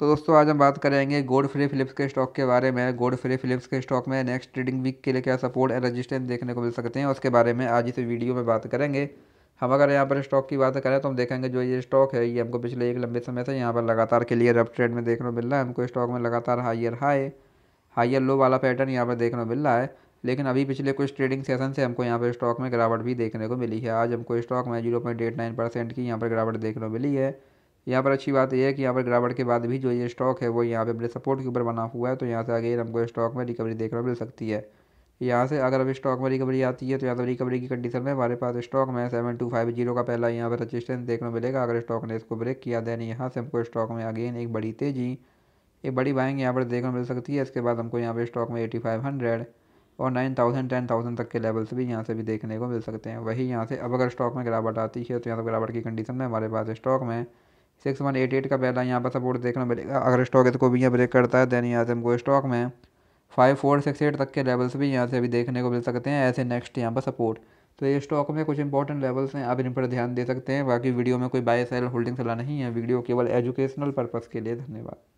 तो दोस्तों आज हम बात करेंगे गोड फ्री फिलिप्स के स्टॉक के बारे में गोड फ्री फिलिप्स के स्टॉक में नेक्स्ट ट्रेडिंग वीक के लिए क्या सपोर्ट एंड रजिस्टेंस देखने को मिल सकते हैं उसके बारे में आज इस वीडियो में बात करेंगे हम अगर यहाँ पर स्टॉक की बात करें तो हम देखेंगे जो ये स्टॉक है ये हमको पिछले एक लंबे समय से यहाँ पर लगातार क्लियर अप ट्रेड में देखने को मिल रहा है हमको स्टॉक में लगातार हाइयर हाई हाइयर लो वाला पैटर्न यहाँ पर देखने को मिल रहा है लेकिन अभी पिछले कुछ ट्रेडिंग सेशन से हमको यहाँ पर स्टॉक में गिरावट भी देखने को मिली है आज हमको स्टॉक में zero point eight nine percent की यहाँ पर गिरावट देखने को मिली है यहाँ पर अच्छी बात यह है कि यहाँ पर गिरावट के बाद भी जो ये स्टॉक है वो यहाँ पे अपने सपोर्ट के ऊपर बना हुआ है तो यहाँ से आगे हमको स्टॉक में रिकवरी देखने मिल सकती है यहाँ से अगर अब स्टॉक में रिकवरी आती है तो यहाँ पर रिकवरी की कंडीशन में हमारे पास स्टॉक में सेवन टू फाइव जीरो का पहला यहाँ पर रजिस्टेंस देखने मिलेगा अगर स्टॉक ने इसको ब्रेक किया दैन यहाँ से हमको स्टॉक में अगेन एक बड़ी तेज़ी एक बड़ी बाइंग यहाँ पर देखने मिल सकती है इसके बाद हमको यहाँ पर स्टॉक में एटी फाइव हंड्रेड और नाइन थाउजेंड टेन थाउजेंड तक के लेवल्स भी यहाँ से भी देखने को मिल सकते हैं वही यहाँ से अब अगर स्टॉक में गिरावट आती है तो यहाँ पर गिरावट की कंडीशन में हमारे पास स्टॉक में सिक्स वन एट एट का पहला यहाँ पर सपोर्ट देखना मिलेगा अगर स्टॉक इसको भी यहाँ ब्रेक करता है देन यहाँ से हमको स्टॉक में फाइव फोर सिक्स एट तक के लेवल्स भी यहाँ से अभी देखने को मिल सकते हैं ऐसे नेक्स्ट यहाँ पर सपोर्ट तो ये स्टॉक में कुछ इंपॉर्टेंट लेवल्स हैं आप इन पर ध्यान दे सकते हैं बाकी वीडियो में कोई बाय सेल होल्डिंग सलाह नहीं है वीडियो केवल एजुकेशनल पर्पज़ के लिए धन्यवाद